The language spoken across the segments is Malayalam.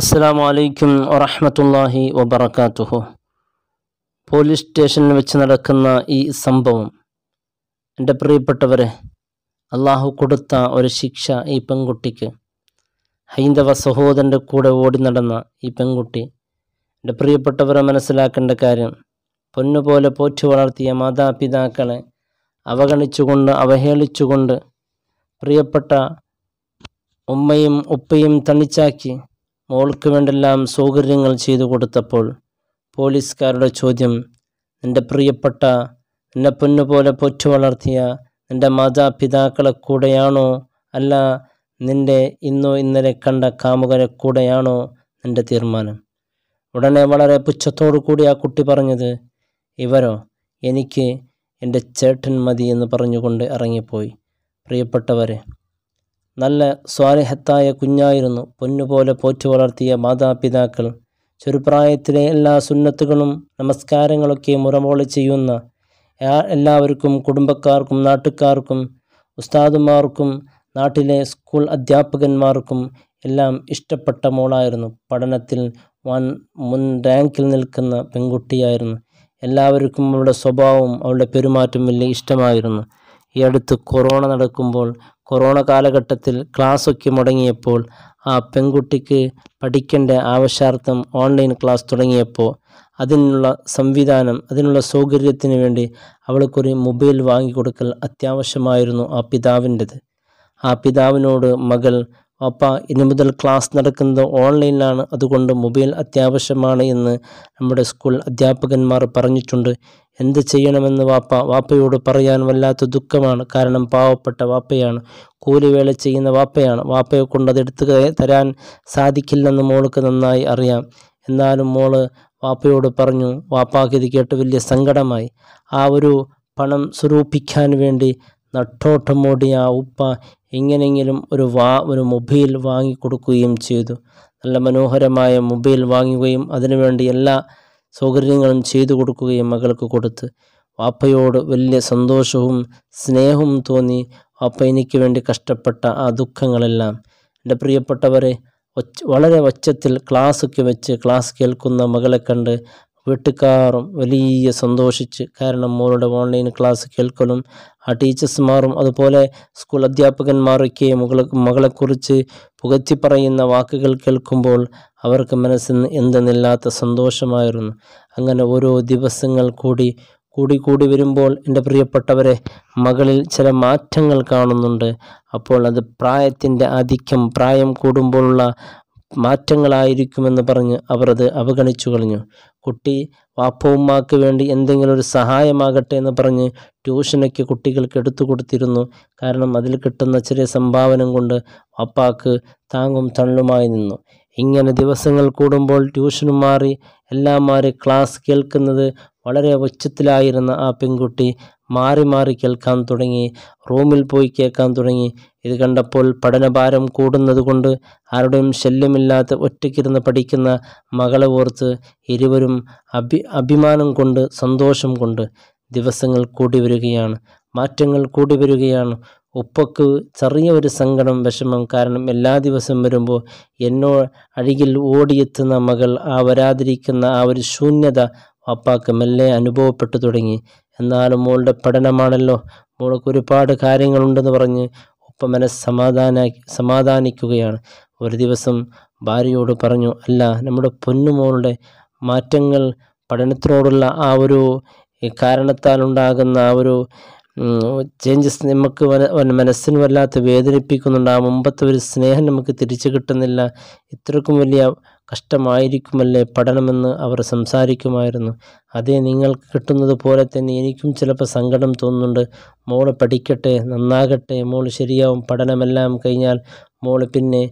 അസ്സാം വലൈക്കും വറഹമത്തല്ലാഹി വബർക്കാത്തുഹു പോലീസ് സ്റ്റേഷനിൽ വെച്ച് നടക്കുന്ന ഈ സംഭവം എൻ്റെ പ്രിയപ്പെട്ടവരെ അള്ളാഹു കൊടുത്ത ഒരു ശിക്ഷ ഈ പെൺകുട്ടിക്ക് ഹൈന്ദവ സഹോദരൻ്റെ കൂടെ ഓടി നടന്ന ഈ പെൺകുട്ടി എൻ്റെ പ്രിയപ്പെട്ടവരെ മനസ്സിലാക്കേണ്ട കാര്യം പൊന്നുപോലെ പോറ്റു വളർത്തിയ മാതാപിതാക്കളെ അവഗണിച്ചുകൊണ്ട് അവഹേളിച്ചുകൊണ്ട് പ്രിയപ്പെട്ട ഉമ്മയും ഉപ്പയും തണിച്ചാക്കി മോൾക്ക് വേണ്ടെല്ലാം സൗകര്യങ്ങൾ ചെയ്തു കൊടുത്തപ്പോൾ പോലീസുകാരുടെ ചോദ്യം നിൻ്റെ പ്രിയപ്പെട്ട നിന്നെ പൊന്നുപോലെ പൊറ്റു വളർത്തിയ നിൻ്റെ മാതാപിതാക്കളെ കൂടെയാണോ അല്ല നിൻ്റെ ഇന്നോ ഇന്നലെ കണ്ട കാമുകരെ കൂടെയാണോ നിൻ്റെ തീരുമാനം ഉടനെ വളരെ പുച്ഛത്തോടു കൂടി ആ കുട്ടി പറഞ്ഞത് ഇവരോ എനിക്ക് എൻ്റെ ചേട്ടൻ മതി എന്ന് പറഞ്ഞുകൊണ്ട് ഇറങ്ങിപ്പോയി പ്രിയപ്പെട്ടവരെ നല്ല സ്വാലിഹത്തായ കുഞ്ഞായിരുന്നു പൊന്നുപോലെ പോറ്റു വളർത്തിയ മാതാപിതാക്കൾ ചെറുപ്രായത്തിലെ എല്ലാ സുന്നത്തുകളും നമസ്കാരങ്ങളൊക്കെ മുറമോളി ചെയ്യുന്ന എല്ലാവർക്കും കുടുംബക്കാർക്കും നാട്ടുകാർക്കും ഉസ്താദുമാർക്കും നാട്ടിലെ സ്കൂൾ അധ്യാപകന്മാർക്കും എല്ലാം ഇഷ്ടപ്പെട്ട മോളായിരുന്നു പഠനത്തിൽ വൻ മുൻ റാങ്കിൽ നിൽക്കുന്ന പെൺകുട്ടിയായിരുന്നു എല്ലാവർക്കും അവളുടെ സ്വഭാവവും അവളുടെ പെരുമാറ്റവും വലിയ ഇഷ്ടമായിരുന്നു ഈ അടുത്ത് കൊറോണ നടക്കുമ്പോൾ കൊറോണ കാലഘട്ടത്തിൽ ക്ലാസ്സൊക്കെ മുടങ്ങിയപ്പോൾ ആ പെൺകുട്ടിക്ക് പഠിക്കേണ്ട ആവശ്യാർത്ഥം ഓൺലൈൻ ക്ലാസ് തുടങ്ങിയപ്പോൾ അതിനുള്ള സംവിധാനം അതിനുള്ള സൗകര്യത്തിന് വേണ്ടി അവൾക്കൊരു മൊബൈൽ വാങ്ങിക്കൊടുക്കൽ അത്യാവശ്യമായിരുന്നു ആ പിതാവിൻ്റെത് ആ പിതാവിനോട് മകൾ അപ്പ ഇന്നു മുതൽ ക്ലാസ് നടക്കുന്നത് ഓൺലൈനിലാണ് അതുകൊണ്ട് മൊബൈൽ അത്യാവശ്യമാണ് എന്ന് നമ്മുടെ സ്കൂൾ അധ്യാപകന്മാർ പറഞ്ഞിട്ടുണ്ട് എന്ത് ചെയ്യണമെന്ന് വാപ്പ വാപ്പയോട് പറയാൻ വല്ലാത്ത ദുഃഖമാണ് കാരണം പാവപ്പെട്ട വാപ്പയാണ് കൂലിവേല ചെയ്യുന്ന വാപ്പയാണ് വാപ്പയെ കൊണ്ട് അതെടുത്ത് തരാൻ സാധിക്കില്ലെന്ന് മോൾക്ക് നന്നായി അറിയാം എന്നാലും മോള് വാപ്പയോട് പറഞ്ഞു വാപ്പാക്ക് ഇത് കേട്ട് വലിയ സങ്കടമായി ആ ഒരു പണം സ്വരൂപിക്കാൻ വേണ്ടി നട്ടോട്ടമോടിയ ആ ഉപ്പ എങ്ങനെങ്കിലും ഒരു വാ ഒരു മൊബൈൽ വാങ്ങിക്കൊടുക്കുകയും ചെയ്തു നല്ല മനോഹരമായ മൊബൈൽ വാങ്ങുകയും അതിനുവേണ്ടി എല്ലാ സൗകര്യങ്ങളും ചെയ്തു കൊടുക്കുകയും മകൾക്ക് കൊടുത്ത് വാപ്പയോട് വലിയ സന്തോഷവും സ്നേഹവും തോന്നി വാപ്പ എനിക്ക് വേണ്ടി കഷ്ടപ്പെട്ട ആ ദുഃഖങ്ങളെല്ലാം എൻ്റെ പ്രിയപ്പെട്ടവരെ വളരെ ഒച്ചത്തിൽ ക്ലാസ്സൊക്കെ വെച്ച് ക്ലാസ് കേൾക്കുന്ന മകളെ കണ്ട് വീട്ടുകാരും വലിയ സന്തോഷിച്ച് കാരണം മോളുടെ ഓൺലൈൻ ക്ലാസ് കേൾക്കലും ആ ടീച്ചേഴ്സ്മാരും അതുപോലെ സ്കൂൾ അധ്യാപകന്മാരൊക്കെ മകളെ മകളെക്കുറിച്ച് പുകഴ്ത്തി പറയുന്ന വാക്കുകൾ കേൾക്കുമ്പോൾ അവർക്ക് മനസ്സിന് എന്തെന്നില്ലാത്ത സന്തോഷമായിരുന്നു അങ്ങനെ ഓരോ ദിവസങ്ങൾ കൂടി കൂടി കൂടി വരുമ്പോൾ എൻ്റെ പ്രിയപ്പെട്ടവരെ മകളിൽ ചില മാറ്റങ്ങൾ കാണുന്നുണ്ട് അപ്പോൾ അത് പ്രായത്തിൻ്റെ ആധിക്യം പ്രായം കൂടുമ്പോഴുള്ള മാറ്റങ്ങളായിരിക്കുമെന്ന് പറഞ്ഞ് അവർ അത് അവഗണിച്ചു കളഞ്ഞു കുട്ടി വാപ്പവുമ്മാക്ക് വേണ്ടി എന്തെങ്കിലും ഒരു സഹായമാകട്ടെ എന്ന് പറഞ്ഞ് ട്യൂഷനൊക്കെ കുട്ടികൾക്ക് എടുത്തു കൊടുത്തിരുന്നു കാരണം അതിൽ കിട്ടുന്ന ചെറിയ സംഭാവന കൊണ്ട് വാപ്പാക്ക് താങ്ങും തള്ളുമായി നിന്നു ഇങ്ങനെ ദിവസങ്ങൾ കൂടുമ്പോൾ ട്യൂഷനും മാറി എല്ലാം മാറി ക്ലാസ് കേൾക്കുന്നത് വളരെ ഉച്ചത്തിലായിരുന്ന ആ പെൺകുട്ടി മാറി മാറി കേൾക്കാൻ തുടങ്ങി റൂമിൽ പോയി കേൾക്കാൻ തുടങ്ങി ഇത് കണ്ടപ്പോൾ പഠനഭാരം കൂടുന്നതുകൊണ്ട് ആരുടെയും ശല്യമില്ലാത്ത ഒറ്റയ്ക്കിരുന്ന് പഠിക്കുന്ന മകളെ ഓർത്ത് ഇരുവരും അഭി അഭിമാനം കൊണ്ട് സന്തോഷം കൊണ്ട് ദിവസങ്ങൾ കൂടി വരികയാണ് മാറ്റങ്ങൾ കൂടി വരികയാണ് ഉപ്പക്ക് ചെറിയ ഒരു സങ്കടം വിഷമം കാരണം എല്ലാ ദിവസം വരുമ്പോൾ എന്നോ അഴികിൽ ഓടിയെത്തുന്ന മകൾ ആ വരാതിരിക്കുന്ന ആ ഒരു ശൂന്യത അപ്പാക്ക് മെല്ലെ അനുഭവപ്പെട്ടു തുടങ്ങി എന്നാലും മോളുടെ പഠനമാണല്ലോ മോൾക്ക് ഒരുപാട് കാര്യങ്ങളുണ്ടെന്ന് പറഞ്ഞ് ഉപ്പ മനസ്സ് സമാധാന സമാധാനിക്കുകയാണ് ഒരു ദിവസം ഭാര്യയോട് പറഞ്ഞു അല്ല നമ്മുടെ പൊന്നുമോളുടെ മാറ്റങ്ങൾ പഠനത്തിനോടുള്ള ആ ഒരു കാരണത്താലുണ്ടാകുന്ന ആ ഒരു ചേഞ്ചസ് നമുക്ക് മനസ്സിന് വല്ലാത്ത വേദനിപ്പിക്കുന്നുണ്ട് ആ മുമ്പത്തെ ഒരു സ്നേഹം നമുക്ക് തിരിച്ചു കിട്ടുന്നില്ല ഇത്രക്കും വലിയ കഷ്ടമായിരിക്കുമല്ലേ പഠനമെന്ന് അവർ സംസാരിക്കുമായിരുന്നു അതേ നിങ്ങൾക്ക് കിട്ടുന്നത് പോലെ തന്നെ എനിക്കും ചിലപ്പോൾ സങ്കടം തോന്നുന്നുണ്ട് മോള് പഠിക്കട്ടെ നന്നാകട്ടെ മോള് ശരിയാവും പഠനമെല്ലാം കഴിഞ്ഞാൽ മോള് പിന്നെ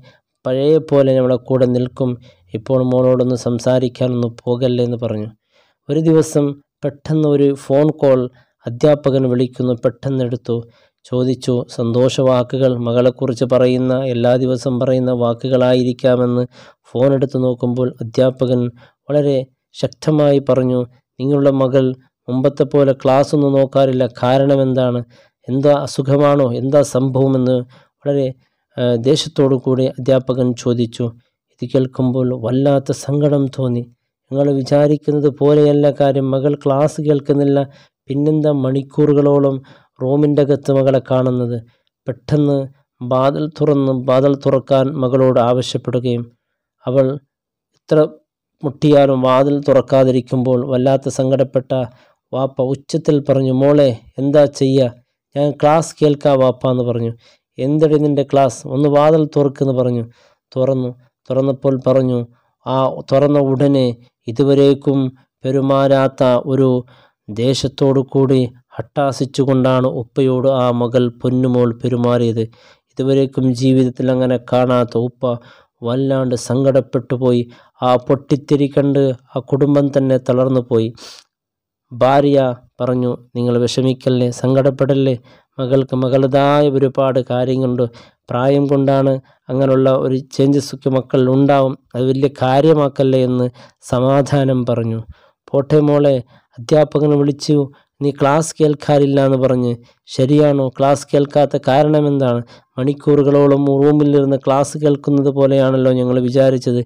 പഴയ പോലെ നമ്മളെ കൂടെ നിൽക്കും ഇപ്പോൾ മോളോടൊന്ന് സംസാരിക്കാനൊന്നും പോകല്ലേ എന്ന് പറഞ്ഞു ഒരു ദിവസം പെട്ടെന്ന് ഒരു ഫോൺ കോൾ അധ്യാപകൻ വിളിക്കുന്നു പെട്ടെന്നെടുത്തു ചോദിച്ചു സന്തോഷവാക്കുകൾ മകളെക്കുറിച്ച് പറയുന്ന എല്ലാ ദിവസം പറയുന്ന വാക്കുകളായിരിക്കാമെന്ന് ഫോൺ എടുത്തു നോക്കുമ്പോൾ അധ്യാപകൻ വളരെ ശക്തമായി പറഞ്ഞു നിങ്ങളുടെ മകൾ മുമ്പത്തെ പോലെ ക്ലാസ് ഒന്നും നോക്കാറില്ല കാരണം എന്താണ് എന്താ അസുഖമാണോ എന്താ സംഭവമെന്ന് വളരെ ദേഷ്യത്തോടു കൂടി അധ്യാപകൻ ചോദിച്ചു ഇത് കേൾക്കുമ്പോൾ വല്ലാത്ത സങ്കടം തോന്നി നിങ്ങൾ വിചാരിക്കുന്നത് പോലെയല്ല കാര്യം മകൾ ക്ലാസ് കേൾക്കുന്നില്ല പിന്നെന്താ മണിക്കൂറുകളോളം റൂമിൻ്റെ അകത്ത് മകളെ കാണുന്നത് പെട്ടെന്ന് ബാതൽ തുറന്ന് ബാതൽ തുറക്കാൻ മകളോട് ആവശ്യപ്പെടുകയും അവൾ ഇത്ര മുട്ടിയാലും വാതിൽ തുറക്കാതിരിക്കുമ്പോൾ വല്ലാത്ത സങ്കടപ്പെട്ട വാപ്പ ഉച്ചത്തിൽ പറഞ്ഞു മോളെ എന്താ ചെയ്യുക ഞാൻ ക്ലാസ് കേൾക്കാം വാപ്പ എന്ന് പറഞ്ഞു എന്തടി നിൻ്റെ ക്ലാസ് ഒന്ന് വാതിൽ തുറക്കെന്ന് പറഞ്ഞു തുറന്നു തുറന്നപ്പോൾ പറഞ്ഞു ആ തുറന്ന ഉടനെ ഇതുവരേക്കും പെരുമാറാത്ത ഒരു ദേഷ്യത്തോടു കൂടി ഹട്ടാസിച്ചുകൊണ്ടാണ് ഉപ്പയോട് ആ മകൾ പൊന്നുമോൾ പെരുമാറിയത് ഇതുവരേക്കും ജീവിതത്തിൽ അങ്ങനെ കാണാത്ത ഉപ്പ വല്ലാണ്ട് സങ്കടപ്പെട്ടു പോയി ആ പൊട്ടിത്തിരി കണ്ട് ആ കുടുംബം തന്നെ തളർന്നു പോയി ഭാര്യ പറഞ്ഞു നിങ്ങൾ വിഷമിക്കല്ലേ സങ്കടപ്പെടല്ലേ മകൾക്ക് മകളതായ ഒരുപാട് കാര്യങ്ങളുണ്ട് പ്രായം കൊണ്ടാണ് അങ്ങനെയുള്ള ഒരു ചേഞ്ചസ് ഒക്കെ മക്കളിൽ ഉണ്ടാവും അത് വലിയ കാര്യമാക്കല്ലേ എന്ന് സമാധാനം പറഞ്ഞു പോട്ടെ മോളെ അധ്യാപകനെ വിളിച്ചു നീ ക്ലാസ് കേൾക്കാറില്ല എന്ന് പറഞ്ഞ് ശരിയാണോ ക്ലാസ് കേൾക്കാത്ത കാരണം എന്താണ് മണിക്കൂറുകളോളം റൂമിലിരുന്ന് ക്ലാസ് കേൾക്കുന്നത് പോലെയാണല്ലോ ഞങ്ങൾ വിചാരിച്ചത്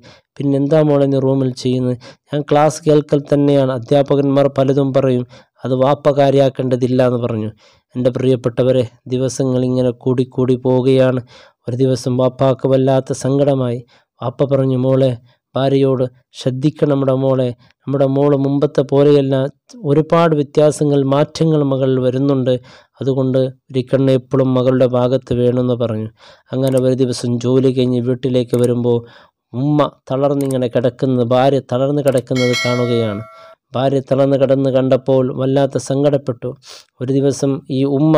എന്താ മോളെ നീ റൂമിൽ ചെയ്യുന്നത് ഞാൻ ക്ലാസ് കേൾക്കൽ തന്നെയാണ് അധ്യാപകന്മാർ പലതും പറയും അത് വാപ്പ കാര്യാക്കേണ്ടതില്ല എന്ന് പറഞ്ഞു എൻ്റെ പ്രിയപ്പെട്ടവരെ ദിവസങ്ങൾ ഇങ്ങനെ കൂടിക്കൂടി പോവുകയാണ് ഒരു ദിവസം വാപ്പാക്ക് വല്ലാത്ത സങ്കടമായി വാപ്പ പറഞ്ഞു മോളെ ഭാര്യയോട് ശ്രദ്ധിക്കണം നമ്മുടെ മോളെ നമ്മുടെ മോള് മുമ്പത്തെ പോലെയല്ല ഒരുപാട് വ്യത്യാസങ്ങൾ മാറ്റങ്ങൾ മകൾ വരുന്നുണ്ട് അതുകൊണ്ട് ഒരു എപ്പോഴും മകളുടെ ഭാഗത്ത് വേണമെന്ന് പറഞ്ഞു അങ്ങനെ ഒരു ദിവസം ജോലി കഴിഞ്ഞ് വീട്ടിലേക്ക് വരുമ്പോൾ ഉമ്മ തളർന്നിങ്ങനെ കിടക്കുന്നത് ഭാര്യ തളർന്ന് കിടക്കുന്നത് കാണുകയാണ് ഭാര്യ തളർന്ന് കിടന്ന് കണ്ടപ്പോൾ വല്ലാത്ത സങ്കടപ്പെട്ടു ഒരു ദിവസം ഈ ഉമ്മ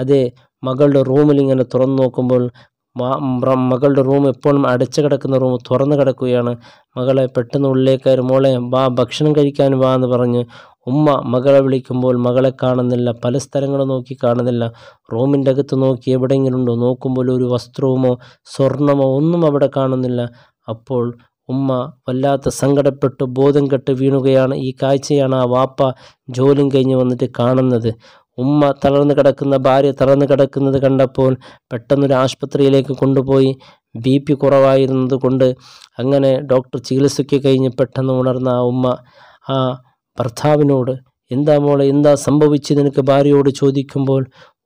അതേ മകളുടെ റൂമിൽ ഇങ്ങനെ തുറന്നു നോക്കുമ്പോൾ മകളുടെ റൂം എപ്പോഴും അടച്ചു കിടക്കുന്ന റൂം തുറന്നു കിടക്കുകയാണ് മകളെ പെട്ടെന്ന് ഉള്ളിലേക്കായിരുന്നു മോളെ വാ ഭക്ഷണം കഴിക്കാൻ വാ എന്ന് പറഞ്ഞ് ഉമ്മ മകളെ വിളിക്കുമ്പോൾ മകളെ കാണുന്നില്ല പല സ്ഥലങ്ങളും നോക്കി കാണുന്നില്ല റൂമിൻ്റെ അകത്ത് നോക്കി എവിടെയെങ്കിലും ഉണ്ടോ നോക്കുമ്പോൾ ഒരു വസ്ത്രവുമോ സ്വർണമോ ഒന്നും അവിടെ കാണുന്നില്ല അപ്പോൾ ഉമ്മ വല്ലാത്ത സങ്കടപ്പെട്ട് ബോധം കെട്ട് വീണുകയാണ് ഈ കാഴ്ചയാണ് ആ വാപ്പ ജോലിയും കഴിഞ്ഞ് വന്നിട്ട് കാണുന്നത് ഉമ്മ തളർന്നു കിടക്കുന്ന ഭാര്യ തളർന്നു കിടക്കുന്നത് കണ്ടപ്പോൾ പെട്ടെന്നൊരു ആശുപത്രിയിലേക്ക് കൊണ്ടുപോയി ബി പി കുറവായിരുന്നത് കൊണ്ട് അങ്ങനെ ഡോക്ടർ ചികിത്സയ്ക്ക് കഴിഞ്ഞ് പെട്ടെന്ന് ഉണർന്ന ആ ഉമ്മ ആ ഭർത്താവിനോട് എന്താ മോളെ എന്താ സംഭവിച്ചത് നിനക്ക് ഭാര്യയോട് ചോദിക്കുമ്പോൾ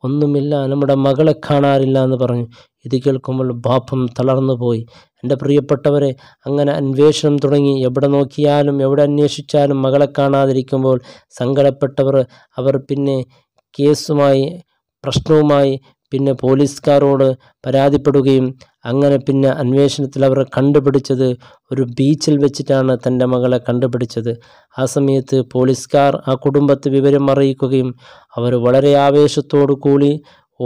ഒന്നുമില്ല നമ്മുടെ മകളെ കാണാറില്ല എന്ന് പറഞ്ഞു ഇത് കേൾക്കുമ്പോൾ ബാപ്പം തളർന്നു പോയി എൻ്റെ പ്രിയപ്പെട്ടവരെ അങ്ങനെ അന്വേഷണം തുടങ്ങി എവിടെ നോക്കിയാലും എവിടെ അന്വേഷിച്ചാലും മകളെ കാണാതിരിക്കുമ്പോൾ സങ്കടപ്പെട്ടവർ അവർ പിന്നെ കേസുമായി പ്രശ്നവുമായി പിന്നെ പോലീസുകാരോട് പരാതിപ്പെടുകയും അങ്ങനെ പിന്നെ അന്വേഷണത്തിൽ അവർ കണ്ടുപിടിച്ചത് ഒരു ബീച്ചിൽ വെച്ചിട്ടാണ് തൻ്റെ മകളെ കണ്ടുപിടിച്ചത് ആ സമയത്ത് പോലീസുകാർ ആ കുടുംബത്തെ വിവരം അറിയിക്കുകയും അവർ വളരെ ആവേശത്തോടു കൂടി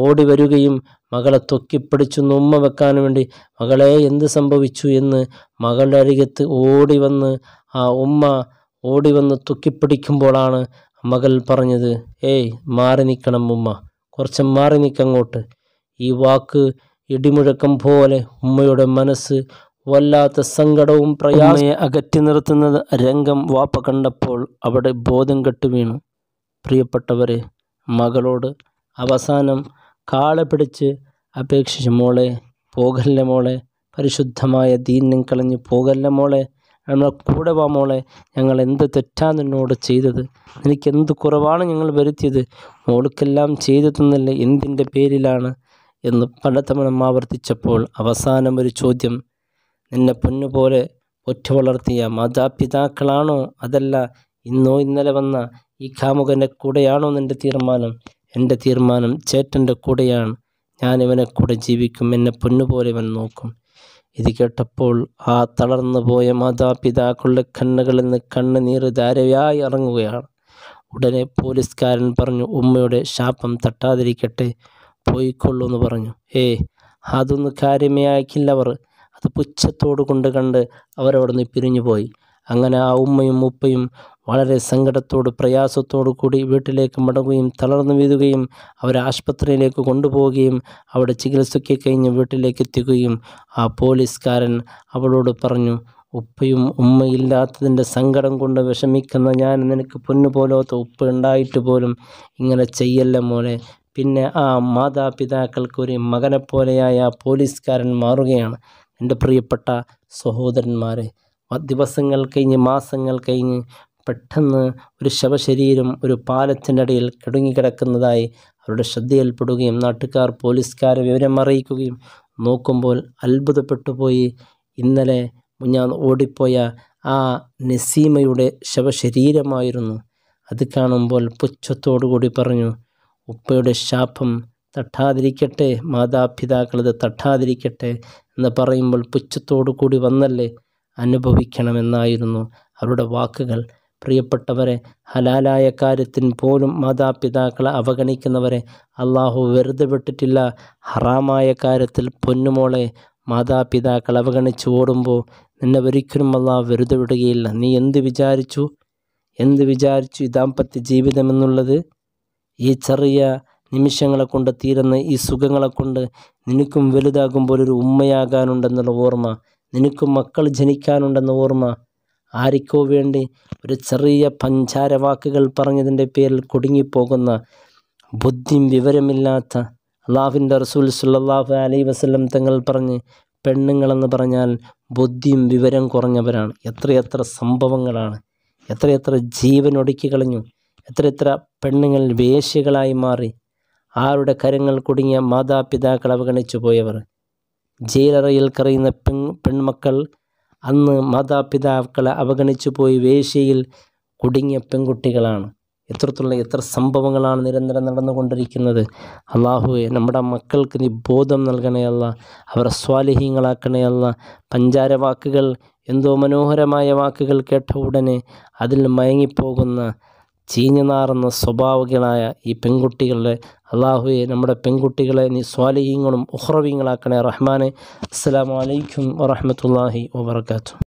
ഓടി വരികയും മകളെ തൊക്കിപ്പിടിച്ചു നുമ്മ വെക്കാൻ വേണ്ടി മകളെ എന്ത് സംഭവിച്ചു എന്ന് മകളുടെ അരികത്ത് ഓടി വന്ന് ആ ഉമ്മ ഓടി വന്ന് തൊക്കിപ്പിടിക്കുമ്പോഴാണ് മകൾ പറഞ്ഞത് ഏയ് മാറി നിൽക്കണം ഉമ്മ കുറച്ച് മാറി നിൽക്കങ്ങോട്ട് ഈ വാക്ക് ഇടിമുഴക്കം പോലെ ഉമ്മയുടെ മനസ്സ് വല്ലാത്ത സങ്കടവും പ്രയാസയെ അകറ്റി നിർത്തുന്നത് രംഗം വാപ്പ കണ്ടപ്പോൾ അവിടെ ബോധം കെട്ടു വീണു പ്രിയപ്പെട്ടവരെ മകളോട് അവസാനം കാളെ പിടിച്ച് അപേക്ഷിച്ച് മോളെ പോകല്ല മോളെ പരിശുദ്ധമായ ദീന്യം കളഞ്ഞ് പോകല്ല മോളെ ഞങ്ങളെ കൂടെ വാ മോളെ ഞങ്ങൾ എന്ത് തെറ്റാ നിന്നോട് ചെയ്തത് എന്ത് കുറവാണ് ഞങ്ങൾ വരുത്തിയത് മോൾക്കെല്ലാം ചെയ്തു തന്നല്ലേ എന്തിൻ്റെ പേരിലാണ് എന്ന് പലതവണ ആവർത്തിച്ചപ്പോൾ അവസാനം ഒരു ചോദ്യം നിന്നെ പൊന്നുപോലെ ഒറ്റ വളർത്തിയ മാതാപിതാക്കളാണോ അതല്ല ഇന്നോ ഇന്നലെ വന്ന ഈ കാമുകൻ്റെ കൂടെയാണോ നിൻ്റെ തീരുമാനം എൻ്റെ തീരുമാനം ചേട്ടൻ്റെ കൂടെയാണ് ഞാൻ ഇവനെ കൂടെ ജീവിക്കും എന്നെ പൊന്നുപോലെ ഇവൻ നോക്കും ഇത് കേട്ടപ്പോൾ ആ തളർന്നു പോയ മാതാപിതാക്കളുടെ കണ്ണുകളിൽ നിന്ന് കണ്ണുനീർ ധാരയായി ഇറങ്ങുകയാണ് ഉടനെ പോലീസുകാരൻ പറഞ്ഞു ഉമ്മയുടെ ശാപം തട്ടാതിരിക്കട്ടെ പോയിക്കൊള്ളൂ എന്ന് പറഞ്ഞു ഏ അതൊന്നും കാര്യമേ ആക്കില്ല അവർ അത് പുച്ഛത്തോട് കൊണ്ട് കണ്ട് അവരവിടെ നിന്ന് പിരിഞ്ഞു പോയി അങ്ങനെ ആ ഉമ്മയും ഉപ്പയും വളരെ സങ്കടത്തോട് പ്രയാസത്തോടു കൂടി വീട്ടിലേക്ക് മടങ്ങുകയും തളർന്നു വീഴുകയും അവരെ ആശുപത്രിയിലേക്ക് കൊണ്ടുപോവുകയും അവിടെ ചികിത്സയ്ക്ക് കഴിഞ്ഞ് വീട്ടിലേക്ക് എത്തുകയും ആ പോലീസുകാരൻ അവളോട് പറഞ്ഞു ഉപ്പയും ഉമ്മയില്ലാത്തതിൻ്റെ സങ്കടം കൊണ്ട് വിഷമിക്കുന്ന ഞാൻ നിനക്ക് പൊന്നു പോലത്തെ ഉപ്പ് ഉണ്ടായിട്ട് പോലും ഇങ്ങനെ ചെയ്യല്ല മോനെ പിന്നെ ആ മാതാപിതാക്കൾക്ക് ഒരു മകനെപ്പോലെയായ ആ പോലീസുകാരൻ മാറുകയാണ് എൻ്റെ പ്രിയപ്പെട്ട സഹോദരന്മാരെ ദിവസങ്ങൾ കഴിഞ്ഞ് മാസങ്ങൾ കഴിഞ്ഞ് പെട്ടെന്ന് ഒരു ശവശരീരം ഒരു പാലത്തിൻ്റെ ഇടയിൽ കിടക്കുന്നതായി അവരുടെ ശ്രദ്ധയിൽപ്പെടുകയും നാട്ടുകാർ പോലീസുകാരെ വിവരം അറിയിക്കുകയും നോക്കുമ്പോൾ പോയി ഇന്നലെ ഞാൻ ഓടിപ്പോയ ആ നസീമയുടെ ശവശരീരമായിരുന്നു അത് കാണുമ്പോൾ പുച്ഛത്തോടുകൂടി പറഞ്ഞു ഉപ്പയുടെ ശാപം തട്ടാതിരിക്കട്ടെ മാതാപിതാക്കളത് തട്ടാതിരിക്കട്ടെ എന്ന് പറയുമ്പോൾ പുച്ഛത്തോടു കൂടി വന്നല്ലേ അനുഭവിക്കണമെന്നായിരുന്നു അവരുടെ വാക്കുകൾ പ്രിയപ്പെട്ടവരെ ഹലാലായ കാര്യത്തിന് പോലും മാതാപിതാക്കളെ അവഗണിക്കുന്നവരെ അള്ളാഹു വെറുതെ വിട്ടിട്ടില്ല ഹറാമായ കാര്യത്തിൽ പൊന്നുമോളെ മാതാപിതാക്കൾ അവഗണിച്ച് ഓടുമ്പോൾ നിന്നെ ഒരിക്കലും അള്ളാഹു വെറുതെ വിടുകയില്ല നീ എന്ത് വിചാരിച്ചു എന്ത് വിചാരിച്ചു ഈ ദാമ്പത്യ ജീവിതമെന്നുള്ളത് ഈ ചെറിയ നിമിഷങ്ങളെ കൊണ്ട് തീരുന്ന ഈ സുഖങ്ങളെ കൊണ്ട് നിനക്കും വലുതാകുമ്പോൾ ഒരു ഉമ്മയാകാനുണ്ടെന്നുള്ള ഓർമ്മ നിനക്കും മക്കൾ ജനിക്കാനുണ്ടെന്ന ഓർമ്മ ആർക്കോ വേണ്ടി ഒരു ചെറിയ പഞ്ചാര വാക്കുകൾ പറഞ്ഞതിൻ്റെ പേരിൽ കുടുങ്ങിപ്പോകുന്ന ബുദ്ധിയും വിവരമില്ലാത്ത അള്ളാഹുവിൻ്റെ റസൂൽ സുല്ലാഹു അലൈ വസ്ലം തങ്ങൾ പറഞ്ഞ് പെണ്ണുങ്ങളെന്ന് പറഞ്ഞാൽ ബുദ്ധിയും വിവരം കുറഞ്ഞവരാണ് എത്രയെത്ര സംഭവങ്ങളാണ് എത്രയെത്ര ജീവൻ ഒടുക്കി കളഞ്ഞു എത്രയെത്ര പെണ്ണുങ്ങൾ വേശ്യകളായി മാറി ആരുടെ കരങ്ങൾ കുടുങ്ങിയ മാതാപിതാക്കൾ അവഗണിച്ചു പോയവർ ജയിലറയിൽ കറിയുന്ന പെൺ പെൺമക്കൾ അന്ന് മാതാപിതാക്കളെ അവഗണിച്ചു പോയി വേശ്യയിൽ കുടുങ്ങിയ പെൺകുട്ടികളാണ് എത്രത്തോളം എത്ര സംഭവങ്ങളാണ് നിരന്തരം നടന്നുകൊണ്ടിരിക്കുന്നത് അള്ളാഹുവെ നമ്മുടെ മക്കൾക്ക് നീ ബോധം നൽകണയല്ല അവരെ സ്വാലിഹ്യങ്ങളാക്കണയല്ല പഞ്ചാര വാക്കുകൾ എന്തോ മനോഹരമായ വാക്കുകൾ കേട്ട ഉടനെ അതിൽ മയങ്ങിപ്പോകുന്ന ചീഞ്ഞു നാറുന്ന ഈ പെൺകുട്ടികളുടെ അള്ളാഹുയെ നമ്മുടെ പെൺകുട്ടികളെ നീ സ്വാലിഹീങ്ങളും ഉഹ്റവീങ്ങളാക്കണേ റഹ്മാനെ അസ്സാം വലൈക്കും വറഹമത്തല്ലാഹി വാബർക്കാത്തു